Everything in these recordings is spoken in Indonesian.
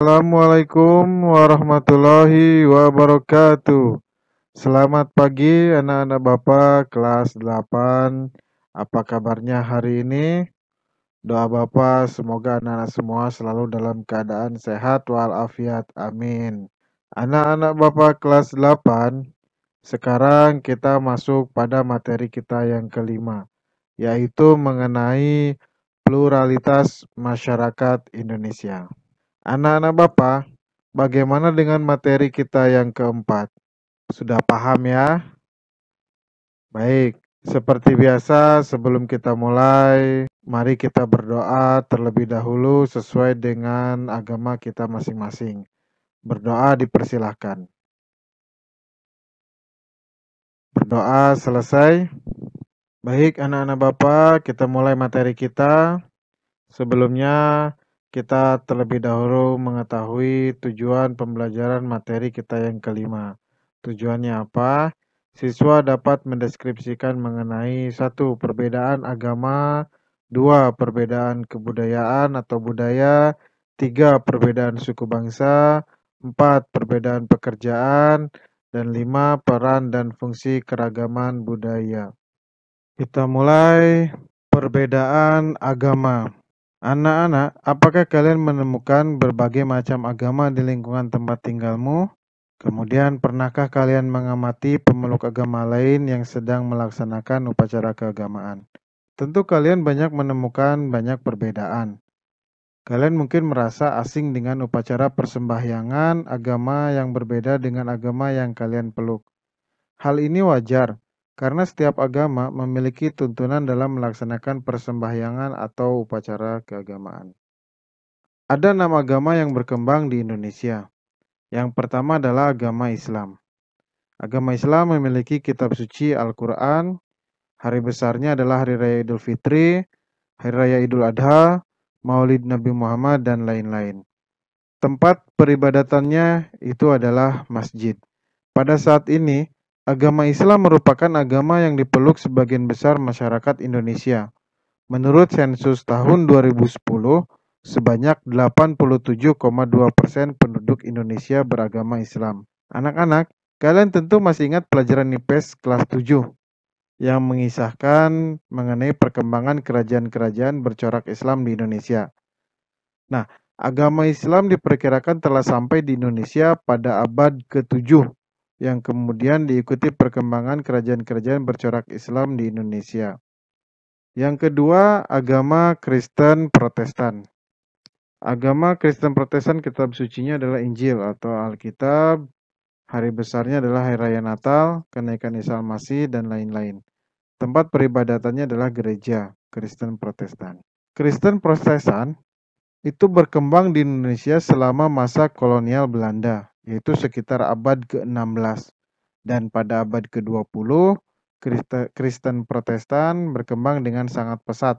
Assalamualaikum warahmatullahi wabarakatuh. Selamat pagi anak-anak Bapak kelas 8. Apa kabarnya hari ini? Doa Bapak semoga anak-anak semua selalu dalam keadaan sehat walafiat. Amin. Anak-anak Bapak kelas 8, sekarang kita masuk pada materi kita yang kelima, yaitu mengenai pluralitas masyarakat Indonesia. Anak-anak Bapak, bagaimana dengan materi kita yang keempat? Sudah paham ya? Baik, seperti biasa sebelum kita mulai, mari kita berdoa terlebih dahulu sesuai dengan agama kita masing-masing. Berdoa dipersilahkan. Berdoa selesai. Baik anak-anak Bapak, kita mulai materi kita. Sebelumnya, kita terlebih dahulu mengetahui tujuan pembelajaran materi kita yang kelima. Tujuannya apa? Siswa dapat mendeskripsikan mengenai satu perbedaan agama, dua perbedaan kebudayaan atau budaya, tiga perbedaan suku bangsa, empat perbedaan pekerjaan, dan lima peran dan fungsi keragaman budaya. Kita mulai perbedaan agama. Anak-anak, apakah kalian menemukan berbagai macam agama di lingkungan tempat tinggalmu? Kemudian, pernahkah kalian mengamati pemeluk agama lain yang sedang melaksanakan upacara keagamaan? Tentu kalian banyak menemukan banyak perbedaan. Kalian mungkin merasa asing dengan upacara persembahyangan agama yang berbeda dengan agama yang kalian peluk. Hal ini wajar karena setiap agama memiliki tuntunan dalam melaksanakan persembahyangan atau upacara keagamaan. Ada enam agama yang berkembang di Indonesia. Yang pertama adalah agama Islam. Agama Islam memiliki kitab suci Al-Quran, hari besarnya adalah Hari Raya Idul Fitri, Hari Raya Idul Adha, Maulid Nabi Muhammad, dan lain-lain. Tempat peribadatannya itu adalah masjid. Pada saat ini, Agama Islam merupakan agama yang dipeluk sebagian besar masyarakat Indonesia. Menurut sensus tahun 2010, sebanyak 87,2 persen penduduk Indonesia beragama Islam. Anak-anak, kalian tentu masih ingat pelajaran IPS kelas 7 yang mengisahkan mengenai perkembangan kerajaan-kerajaan bercorak Islam di Indonesia. Nah, agama Islam diperkirakan telah sampai di Indonesia pada abad ke-7 yang kemudian diikuti perkembangan kerajaan-kerajaan bercorak Islam di Indonesia. Yang kedua, agama Kristen Protestan. Agama Kristen Protestan kitab sucinya adalah Injil atau Alkitab, hari besarnya adalah Hari Raya Natal, kenaikan Isa Masih, dan lain-lain. Tempat peribadatannya adalah gereja Kristen Protestan. Kristen Protestan itu berkembang di Indonesia selama masa kolonial Belanda yaitu sekitar abad ke-16. Dan pada abad ke-20, Kristen Protestan berkembang dengan sangat pesat,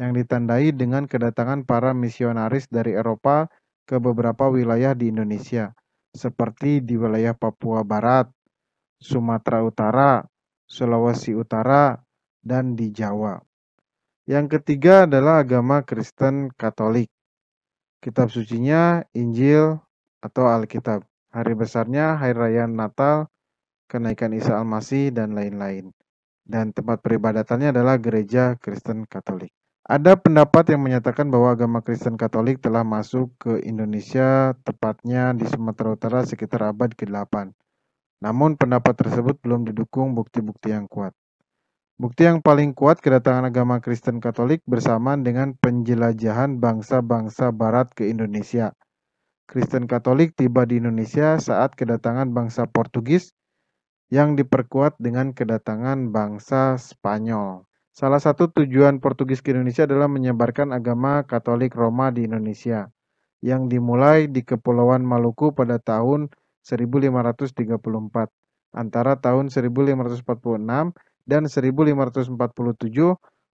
yang ditandai dengan kedatangan para misionaris dari Eropa ke beberapa wilayah di Indonesia, seperti di wilayah Papua Barat, Sumatera Utara, Sulawesi Utara, dan di Jawa. Yang ketiga adalah agama Kristen Katolik. Kitab sucinya Injil atau Alkitab hari besarnya, hari raya Natal, kenaikan Isa Al-Masih, dan lain-lain. Dan tempat peribadatannya adalah gereja Kristen Katolik. Ada pendapat yang menyatakan bahwa agama Kristen Katolik telah masuk ke Indonesia, tepatnya di Sumatera Utara sekitar abad ke-8. Namun pendapat tersebut belum didukung bukti-bukti yang kuat. Bukti yang paling kuat kedatangan agama Kristen Katolik bersamaan dengan penjelajahan bangsa-bangsa barat ke Indonesia Kristen Katolik tiba di Indonesia saat kedatangan bangsa Portugis yang diperkuat dengan kedatangan bangsa Spanyol. Salah satu tujuan Portugis ke Indonesia adalah menyebarkan agama Katolik Roma di Indonesia yang dimulai di Kepulauan Maluku pada tahun 1534 antara tahun 1546 dan 1547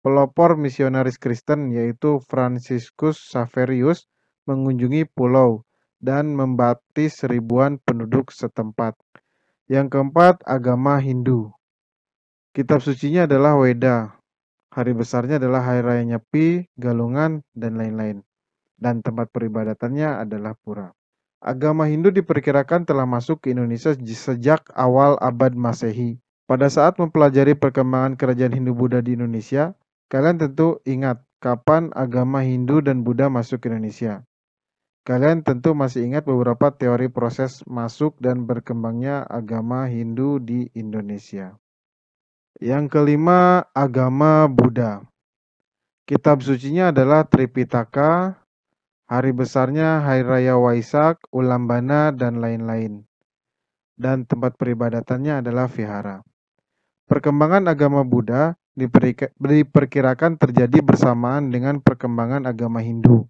pelopor misionaris Kristen yaitu Franciscus Saverius mengunjungi pulau dan membaptis ribuan penduduk setempat. Yang keempat, agama Hindu. Kitab sucinya adalah Weda. Hari besarnya adalah Hari Raya Nyepi, Galungan, dan lain-lain. Dan tempat peribadatannya adalah pura. Agama Hindu diperkirakan telah masuk ke Indonesia sejak awal abad Masehi. Pada saat mempelajari perkembangan kerajaan Hindu Buddha di Indonesia, kalian tentu ingat kapan agama Hindu dan Buddha masuk ke Indonesia. Kalian tentu masih ingat beberapa teori proses masuk dan berkembangnya agama Hindu di Indonesia. Yang kelima, agama Buddha. Kitab sucinya adalah Tripitaka, hari besarnya Hari Raya Waisak, Ulambana, dan lain-lain. Dan tempat peribadatannya adalah vihara. Perkembangan agama Buddha diperkirakan terjadi bersamaan dengan perkembangan agama Hindu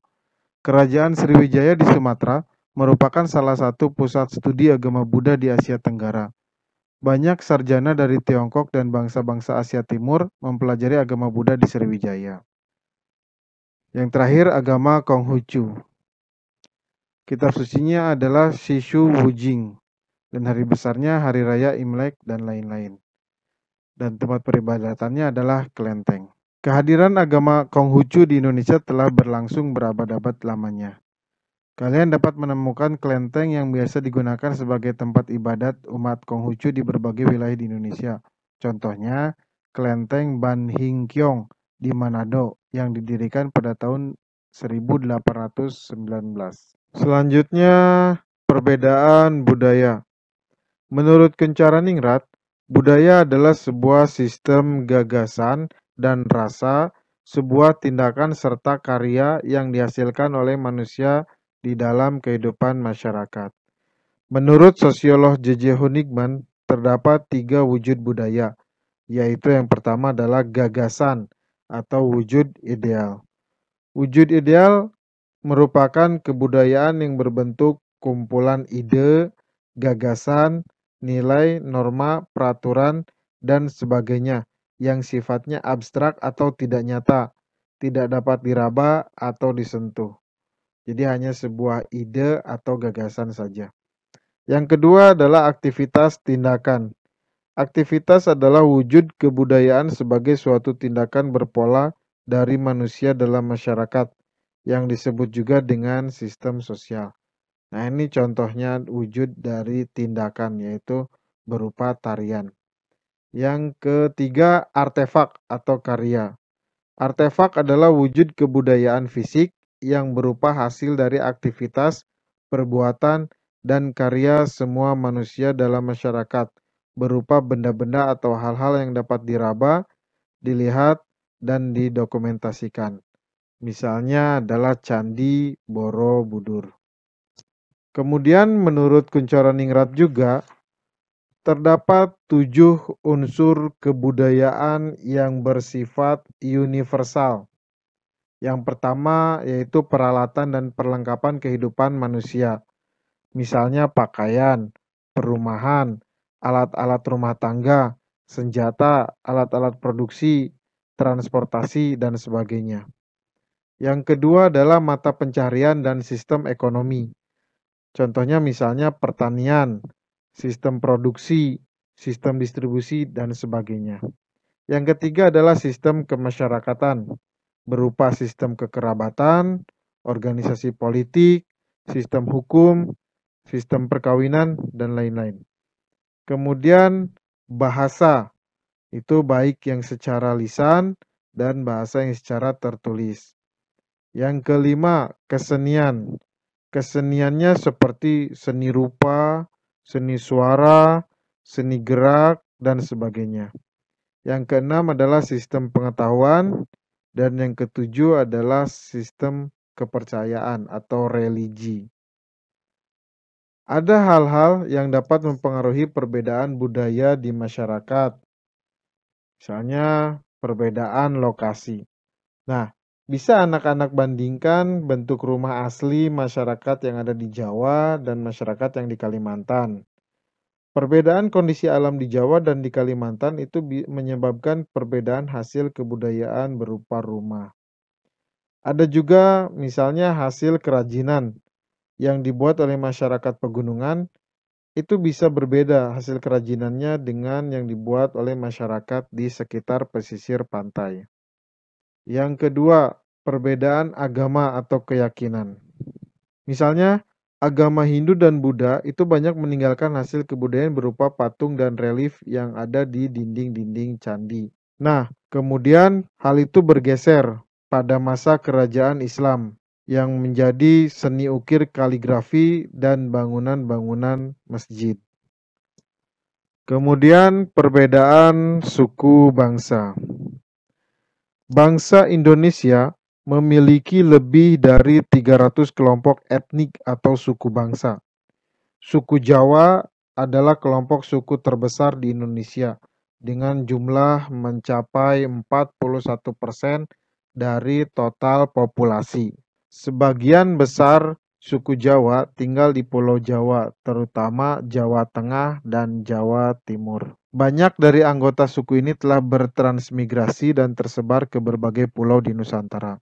Kerajaan Sriwijaya di Sumatera merupakan salah satu pusat studi agama Buddha di Asia Tenggara. Banyak sarjana dari Tiongkok dan bangsa-bangsa Asia Timur mempelajari agama Buddha di Sriwijaya. Yang terakhir, agama Konghucu. Kitab sucinya adalah Shishu Wujing dan hari besarnya Hari Raya Imlek dan lain-lain. Dan tempat peribadatannya adalah kelenteng. Kehadiran agama Konghucu di Indonesia telah berlangsung berabad-abad lamanya. Kalian dapat menemukan kelenteng yang biasa digunakan sebagai tempat ibadat umat Konghucu di berbagai wilayah di Indonesia. Contohnya, kelenteng Ban Hing Kiong di Manado yang didirikan pada tahun 1819. Selanjutnya, perbedaan budaya. Menurut Kencara Ningrat, budaya adalah sebuah sistem gagasan dan rasa sebuah tindakan serta karya yang dihasilkan oleh manusia di dalam kehidupan masyarakat. Menurut sosiolog J.J. Honigman, terdapat tiga wujud budaya, yaitu yang pertama adalah gagasan atau wujud ideal. Wujud ideal merupakan kebudayaan yang berbentuk kumpulan ide, gagasan, nilai, norma, peraturan, dan sebagainya yang sifatnya abstrak atau tidak nyata, tidak dapat diraba atau disentuh. Jadi hanya sebuah ide atau gagasan saja. Yang kedua adalah aktivitas tindakan. Aktivitas adalah wujud kebudayaan sebagai suatu tindakan berpola dari manusia dalam masyarakat yang disebut juga dengan sistem sosial. Nah, ini contohnya wujud dari tindakan yaitu berupa tarian. Yang ketiga, artefak atau karya. Artefak adalah wujud kebudayaan fisik yang berupa hasil dari aktivitas, perbuatan, dan karya semua manusia dalam masyarakat, berupa benda-benda atau hal-hal yang dapat diraba, dilihat, dan didokumentasikan. Misalnya adalah Candi Borobudur. Kemudian menurut Kunchoro Ningrat juga, terdapat tujuh unsur kebudayaan yang bersifat universal. Yang pertama yaitu peralatan dan perlengkapan kehidupan manusia, misalnya pakaian, perumahan, alat-alat rumah tangga, senjata, alat-alat produksi, transportasi, dan sebagainya. Yang kedua adalah mata pencarian dan sistem ekonomi. Contohnya misalnya pertanian, sistem produksi, sistem distribusi, dan sebagainya. Yang ketiga adalah sistem kemasyarakatan, berupa sistem kekerabatan, organisasi politik, sistem hukum, sistem perkawinan, dan lain-lain. Kemudian bahasa, itu baik yang secara lisan dan bahasa yang secara tertulis. Yang kelima, kesenian. Keseniannya seperti seni rupa, seni suara, seni gerak, dan sebagainya. Yang keenam adalah sistem pengetahuan, dan yang ketujuh adalah sistem kepercayaan atau religi. Ada hal-hal yang dapat mempengaruhi perbedaan budaya di masyarakat, misalnya perbedaan lokasi. Nah, bisa anak-anak bandingkan bentuk rumah asli masyarakat yang ada di Jawa dan masyarakat yang di Kalimantan. Perbedaan kondisi alam di Jawa dan di Kalimantan itu menyebabkan perbedaan hasil kebudayaan berupa rumah. Ada juga misalnya hasil kerajinan yang dibuat oleh masyarakat pegunungan itu bisa berbeda hasil kerajinannya dengan yang dibuat oleh masyarakat di sekitar pesisir pantai. Yang kedua, perbedaan agama atau keyakinan. Misalnya, agama Hindu dan Buddha itu banyak meninggalkan hasil kebudayaan berupa patung dan relief yang ada di dinding-dinding candi. Nah, kemudian hal itu bergeser pada masa kerajaan Islam yang menjadi seni ukir kaligrafi dan bangunan-bangunan masjid. Kemudian perbedaan suku bangsa. Bangsa Indonesia memiliki lebih dari 300 kelompok etnik atau suku bangsa. Suku Jawa adalah kelompok suku terbesar di Indonesia dengan jumlah mencapai 41% dari total populasi. Sebagian besar Suku Jawa tinggal di Pulau Jawa, terutama Jawa Tengah dan Jawa Timur. Banyak dari anggota suku ini telah bertransmigrasi dan tersebar ke berbagai pulau di Nusantara,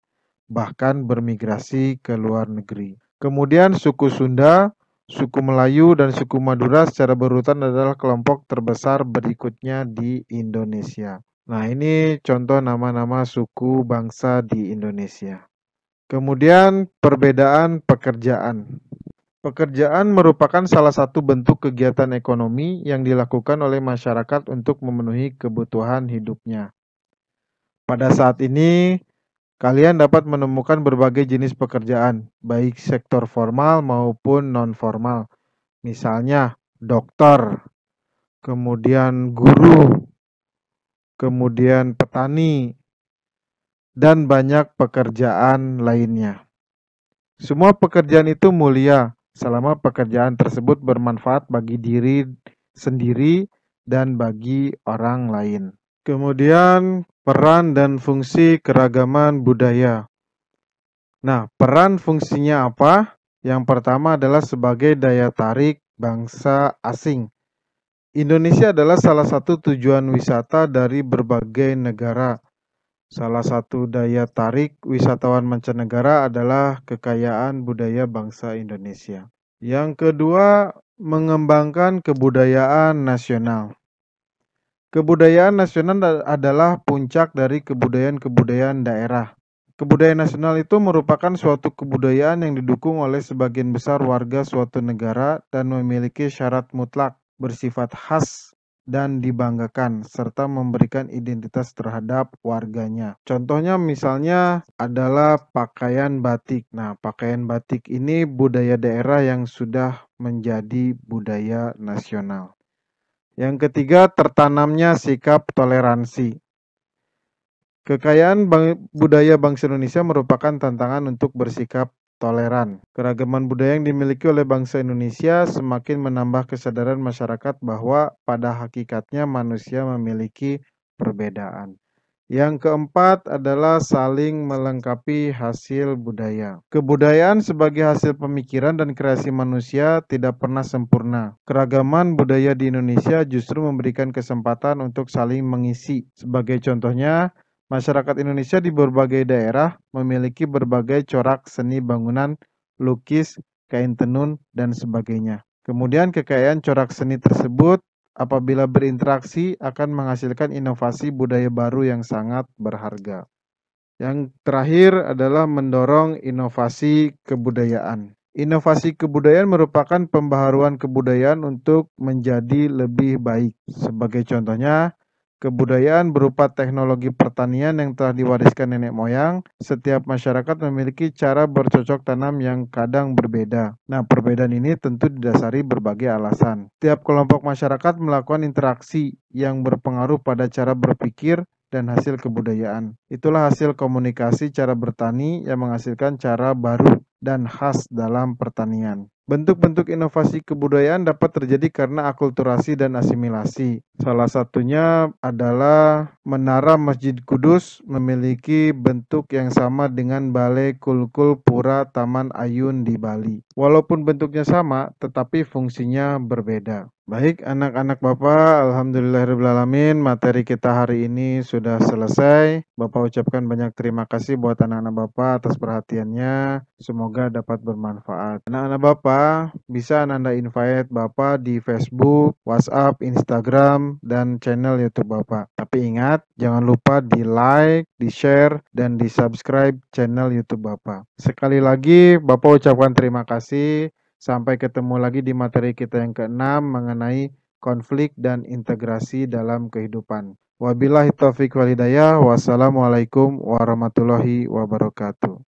bahkan bermigrasi ke luar negeri. Kemudian suku Sunda, suku Melayu, dan suku Madura secara berurutan adalah kelompok terbesar berikutnya di Indonesia. Nah, ini contoh nama-nama suku bangsa di Indonesia. Kemudian perbedaan pekerjaan. Pekerjaan merupakan salah satu bentuk kegiatan ekonomi yang dilakukan oleh masyarakat untuk memenuhi kebutuhan hidupnya. Pada saat ini, kalian dapat menemukan berbagai jenis pekerjaan, baik sektor formal maupun non-formal. Misalnya, dokter, kemudian guru, kemudian petani, dan banyak pekerjaan lainnya. Semua pekerjaan itu mulia selama pekerjaan tersebut bermanfaat bagi diri sendiri dan bagi orang lain. Kemudian, peran dan fungsi keragaman budaya. Nah, peran fungsinya apa? Yang pertama adalah sebagai daya tarik bangsa asing. Indonesia adalah salah satu tujuan wisata dari berbagai negara Salah satu daya tarik wisatawan mancanegara adalah kekayaan budaya bangsa Indonesia. Yang kedua, mengembangkan kebudayaan nasional. Kebudayaan nasional adalah puncak dari kebudayaan-kebudayaan daerah. Kebudayaan nasional itu merupakan suatu kebudayaan yang didukung oleh sebagian besar warga suatu negara dan memiliki syarat mutlak bersifat khas dan dibanggakan serta memberikan identitas terhadap warganya. Contohnya misalnya adalah pakaian batik. Nah, pakaian batik ini budaya daerah yang sudah menjadi budaya nasional. Yang ketiga, tertanamnya sikap toleransi. Kekayaan budaya bangsa Indonesia merupakan tantangan untuk bersikap toleran. Keragaman budaya yang dimiliki oleh bangsa Indonesia semakin menambah kesadaran masyarakat bahwa pada hakikatnya manusia memiliki perbedaan. Yang keempat adalah saling melengkapi hasil budaya. Kebudayaan sebagai hasil pemikiran dan kreasi manusia tidak pernah sempurna. Keragaman budaya di Indonesia justru memberikan kesempatan untuk saling mengisi. Sebagai contohnya, Masyarakat Indonesia di berbagai daerah memiliki berbagai corak seni bangunan, lukis, kain tenun, dan sebagainya. Kemudian kekayaan corak seni tersebut apabila berinteraksi akan menghasilkan inovasi budaya baru yang sangat berharga. Yang terakhir adalah mendorong inovasi kebudayaan. Inovasi kebudayaan merupakan pembaharuan kebudayaan untuk menjadi lebih baik. Sebagai contohnya, Kebudayaan berupa teknologi pertanian yang telah diwariskan nenek moyang. Setiap masyarakat memiliki cara bercocok tanam yang kadang berbeda. Nah, perbedaan ini tentu didasari berbagai alasan. Setiap kelompok masyarakat melakukan interaksi yang berpengaruh pada cara berpikir dan hasil kebudayaan. Itulah hasil komunikasi cara bertani yang menghasilkan cara baru dan khas dalam pertanian. Bentuk-bentuk inovasi kebudayaan dapat terjadi karena akulturasi dan asimilasi. Salah satunya adalah Menara Masjid Kudus memiliki bentuk yang sama dengan Balai Kulkul Pura Taman Ayun di Bali. Walaupun bentuknya sama, tetapi fungsinya berbeda. Baik anak-anak Bapak, Alhamdulillahirrahmanirrahim. Materi kita hari ini sudah selesai. Bapak ucapkan banyak terima kasih buat anak-anak Bapak atas perhatiannya. Semoga dapat bermanfaat. Anak-anak Bapak, bisa Anda invite Bapak di Facebook, WhatsApp, Instagram, dan channel YouTube Bapak. Tapi ingat, jangan lupa di like, di share, dan di subscribe channel YouTube Bapak. Sekali lagi, Bapak ucapkan terima kasih. Sampai ketemu lagi di materi kita yang keenam mengenai konflik dan integrasi dalam kehidupan. Wabillahi taufiq walhidayah. Wassalamualaikum warahmatullahi wabarakatuh.